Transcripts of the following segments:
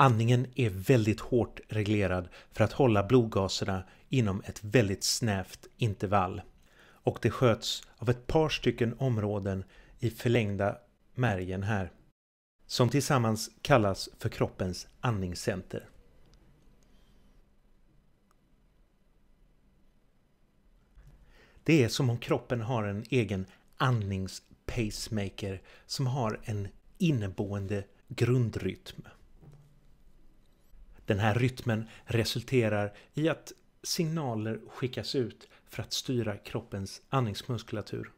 Andningen är väldigt hårt reglerad för att hålla blodgaserna inom ett väldigt snävt intervall och det sköts av ett par stycken områden i förlängda märgen här som tillsammans kallas för kroppens andningscenter. Det är som om kroppen har en egen andningspacemaker som har en inneboende grundrytm. Den här rytmen resulterar i att signaler skickas ut för att styra kroppens andningsmuskulatur.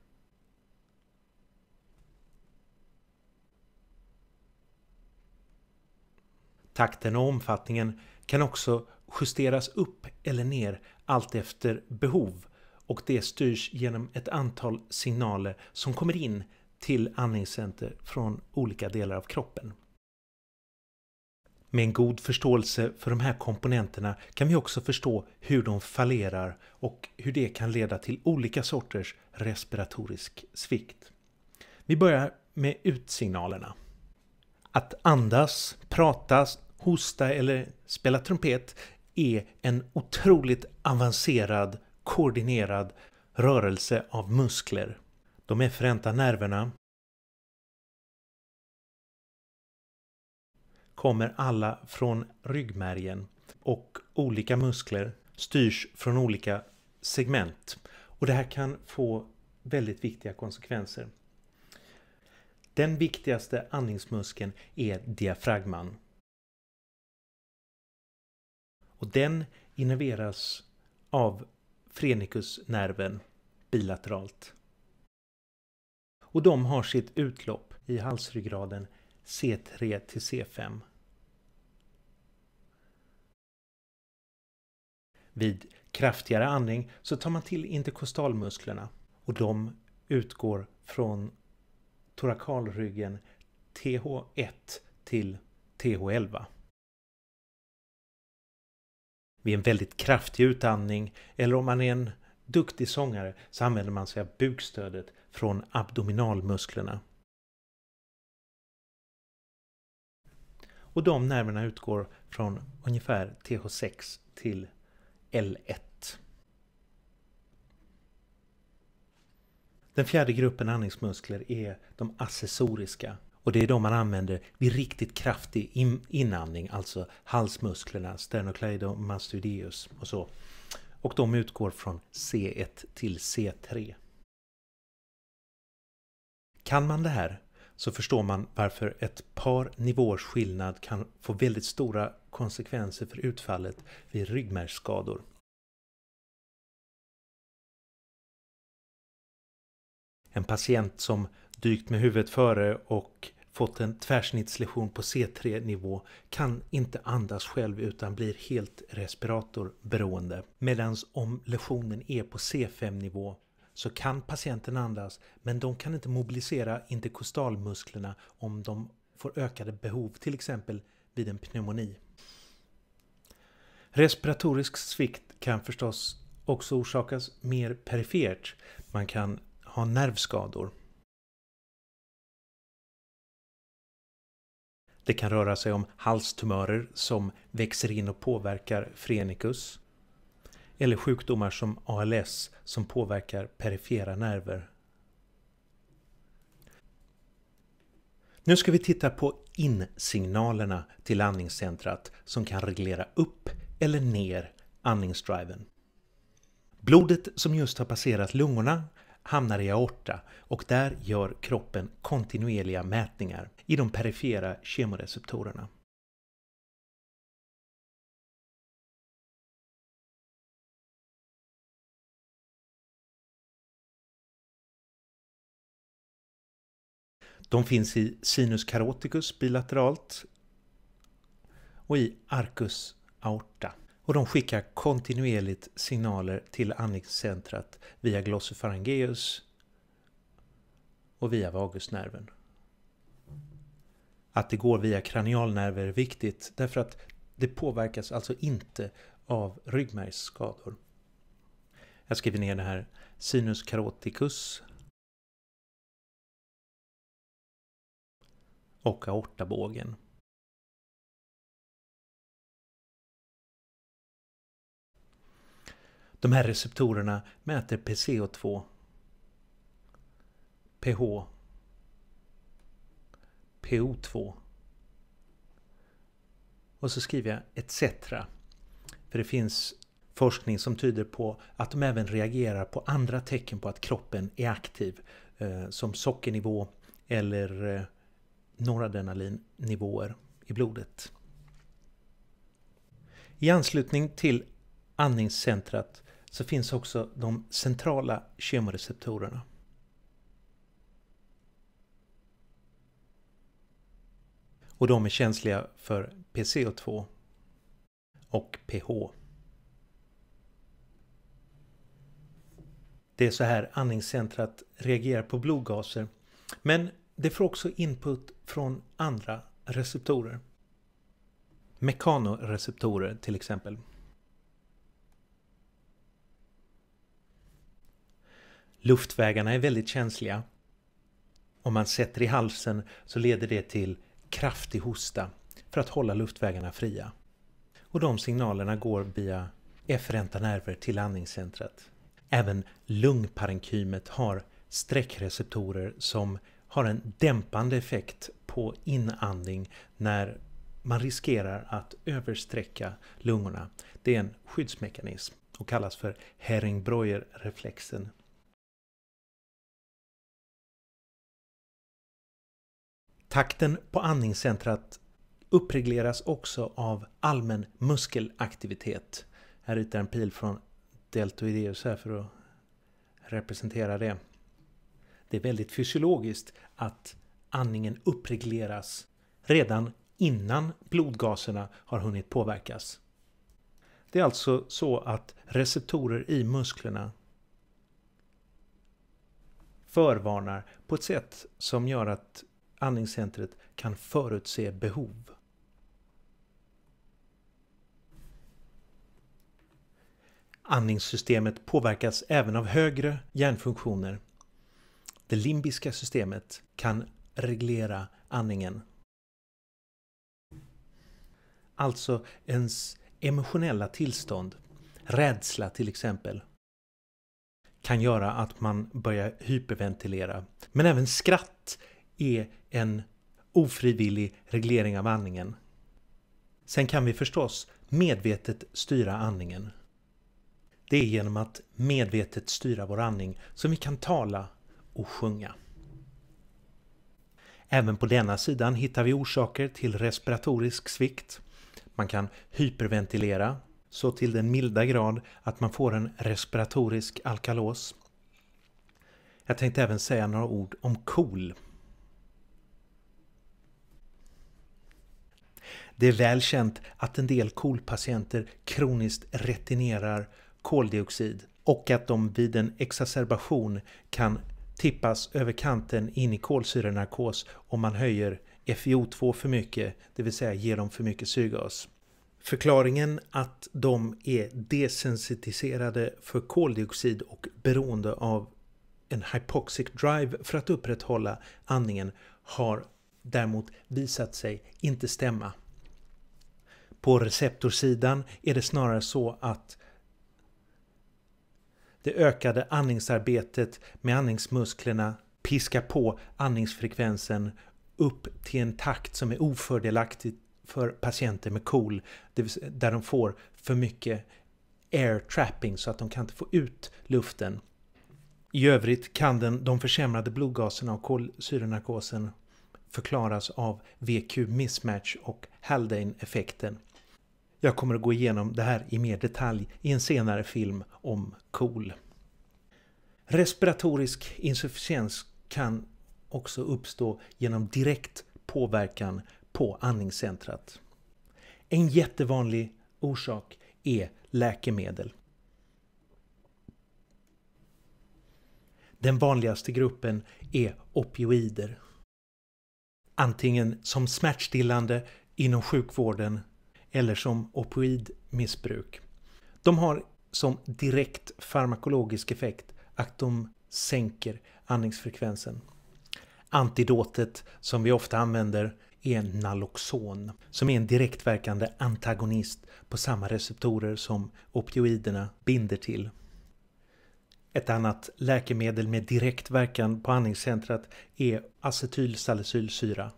Takten och omfattningen kan också justeras upp eller ner allt efter behov och det styrs genom ett antal signaler som kommer in till andningscenter från olika delar av kroppen. Med en god förståelse för de här komponenterna kan vi också förstå hur de fallerar och hur det kan leda till olika sorters respiratorisk svikt. Vi börjar med utsignalerna. Att andas, prata, hosta eller spela trumpet är en otroligt avancerad, koordinerad rörelse av muskler. De efferenta nerverna kommer alla från ryggmärgen och olika muskler styrs från olika segment. Och det här kan få väldigt viktiga konsekvenser. Den viktigaste andningsmuskeln är diafragman. Och den innerveras av Phrenicusnerven bilateralt. Och de har sitt utlopp i halsryggraden C3 till C5. Vid kraftigare andning så tar man till interkostalmusklerna och de utgår från torakalryggen TH1 till TH11. Vid en väldigt kraftig utandning eller om man är en duktig sångare så använder man sig av bukstödet från abdominalmusklerna. Och de nerverna utgår från ungefär TH6 till L1. Den fjärde gruppen andningsmuskler är de accessoriska och det är de man använder vid riktigt kraftig inandning, alltså halsmusklerna, sternocleidomastoideus och så. Och de utgår från C1 till C3. Kan man det här så förstår man varför ett par nivåers skillnad kan få väldigt stora konsekvenser för utfallet vid ryggmärgsskador. En patient som dykt med huvudet före och fått en tvärsnittslektion på C3-nivå kan inte andas själv utan blir helt respiratorberoende. Medan om lektionen är på C5-nivå så kan patienten andas men de kan inte mobilisera interkostalmusklerna om de får ökade behov till exempel vid en pneumoni. Respiratorisk svikt kan förstås också orsakas mer perifert. Man kan ha nervskador. Det kan röra sig om halstumörer som växer in och påverkar frenicus eller sjukdomar som ALS som påverkar perifera nerver. Nu ska vi titta på insignalerna till andningscentrat som kan reglera upp eller ner andningsdriven. Blodet som just har passerat lungorna hamnar i aorta och där gör kroppen kontinuerliga mätningar i de perifera kemoreceptorerna. De finns i sinus caroticus bilateralt och i arcus aorta. Och de skickar kontinuerligt signaler till andningscentrat via glossopharyngeus och via vagusnerven. Att det går via kranialnerver är viktigt därför att det påverkas alltså inte av ryggmärgsskador. Jag skriver ner det här. Sinus caroticus och aortabågen. De här receptorerna mäter PCO2, pH, PO2 och så skriver jag etc. För det finns forskning som tyder på att de även reagerar på andra tecken på att kroppen är aktiv eh, som sockernivå eller eh, noradrenalinnivåer i blodet. I anslutning till andningscentrat så finns också de centrala kemoreceptorerna. Och de är känsliga för PCO2 och pH. Det är så här andningscentrat reagerar på blodgaser. Men det får också input från andra receptorer. Mekanoreceptorer till exempel. Luftvägarna är väldigt känsliga. Om man sätter i halsen så leder det till kraftig hosta för att hålla luftvägarna fria. Och de signalerna går via efferenta nerver till andningscentret. Även lungparenkymet har sträckreceptorer som har en dämpande effekt på inandning när man riskerar att översträcka lungorna. Det är en skyddsmekanism och kallas för herring reflexen Takten på andningscentrat uppregleras också av allmän muskelaktivitet. Här ritar en pil från deltoideus här för att representera det det är väldigt fysiologiskt att andningen uppregleras redan innan blodgaserna har hunnit påverkas. Det är alltså så att receptorer i musklerna förvarnar på ett sätt som gör att andningscentret kan förutse behov. Andningssystemet påverkas även av högre hjärnfunktioner det limbiska systemet kan reglera andningen. Alltså ens emotionella tillstånd, rädsla till exempel, kan göra att man börjar hyperventilera. Men även skratt är en ofrivillig reglering av andningen. Sen kan vi förstås medvetet styra andningen. Det är genom att medvetet styra vår andning som vi kan tala och sjunga. Även på denna sidan hittar vi orsaker till respiratorisk svikt. Man kan hyperventilera så till den milda grad att man får en respiratorisk alkalos. Jag tänkte även säga några ord om KOL. Det är väl känt att en del KOL-patienter kroniskt retinerar koldioxid och att de vid en exacerbation kan tippas över kanten in i kolsyrenarkos om man höjer FiO2 för mycket, det vill säga ger dem för mycket syrgas. Förklaringen att de är desensitiserade för koldioxid och beroende av en hypoxic drive för att upprätthålla andningen har däremot visat sig inte stämma. På receptorsidan är det snarare så att det ökade andningsarbetet med andningsmusklerna piskar på andningsfrekvensen upp till en takt som är ofördelaktig för patienter med KOL, cool, där de får för mycket air trapping så att de kan inte få ut luften. I övrigt kan den, de försämrade blodgaserna och kolsyrenarkosen förklaras av VQ mismatch och Haldane-effekten. Jag kommer att gå igenom det här i mer detalj i en senare film om KOL. Respiratorisk insufficiens kan också uppstå genom direkt påverkan på andningscentrat. En jättevanlig orsak är läkemedel. Den vanligaste gruppen är opioider. Antingen som smärtstillande inom sjukvården eller som opioidmissbruk. De har som direkt farmakologisk effekt att de sänker andningsfrekvensen. Antidotet som vi ofta använder är Naloxon som är en direktverkande antagonist på samma receptorer som opioiderna binder till. Ett annat läkemedel med direktverkan på andningscentrat är acetylsalicylsyra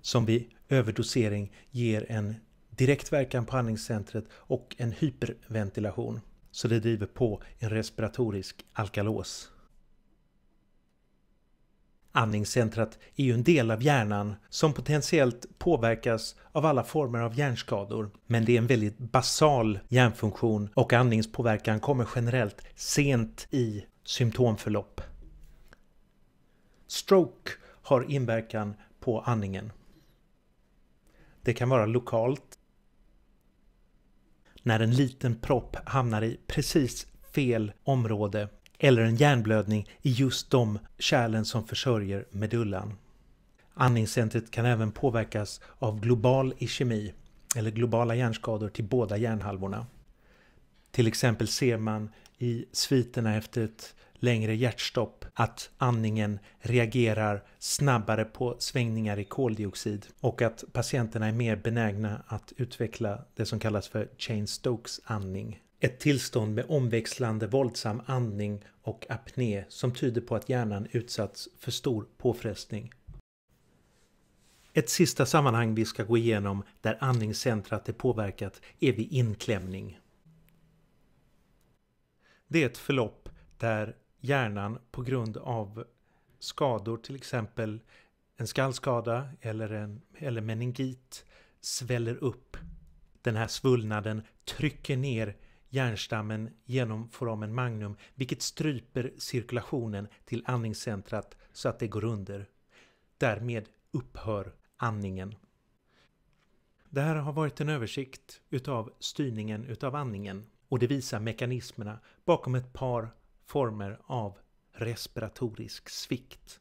som vid överdosering ger en direktverkan på andningscentret och en hyperventilation. Så det driver på en respiratorisk alkalos. Andningscentrat är ju en del av hjärnan som potentiellt påverkas av alla former av hjärnskador. Men det är en väldigt basal hjärnfunktion och andningspåverkan kommer generellt sent i symptomförlopp. Stroke har inverkan på andningen. Det kan vara lokalt när en liten propp hamnar i precis fel område eller en hjärnblödning i just de kärlen som försörjer medullan. Andningscentret kan även påverkas av global ischemi eller globala hjärnskador till båda hjärnhalvorna. Till exempel ser man i sviterna efter ett längre hjärtstopp, att andningen reagerar snabbare på svängningar i koldioxid och att patienterna är mer benägna att utveckla det som kallas för Chain Stokes andning. Ett tillstånd med omväxlande våldsam andning och apné som tyder på att hjärnan utsatts för stor påfrestning. Ett sista sammanhang vi ska gå igenom där andningscentrat är påverkat är vid inklämning. Det är ett förlopp där hjärnan på grund av skador, till exempel en skallskada eller, en, eller meningit, sväller upp. Den här svullnaden trycker ner hjärnstammen genom foramen magnum, vilket stryper cirkulationen till andningscentrat så att det går under. Därmed upphör andningen. Det här har varit en översikt utav styrningen utav andningen och det visar mekanismerna bakom ett par former av respiratorisk svikt.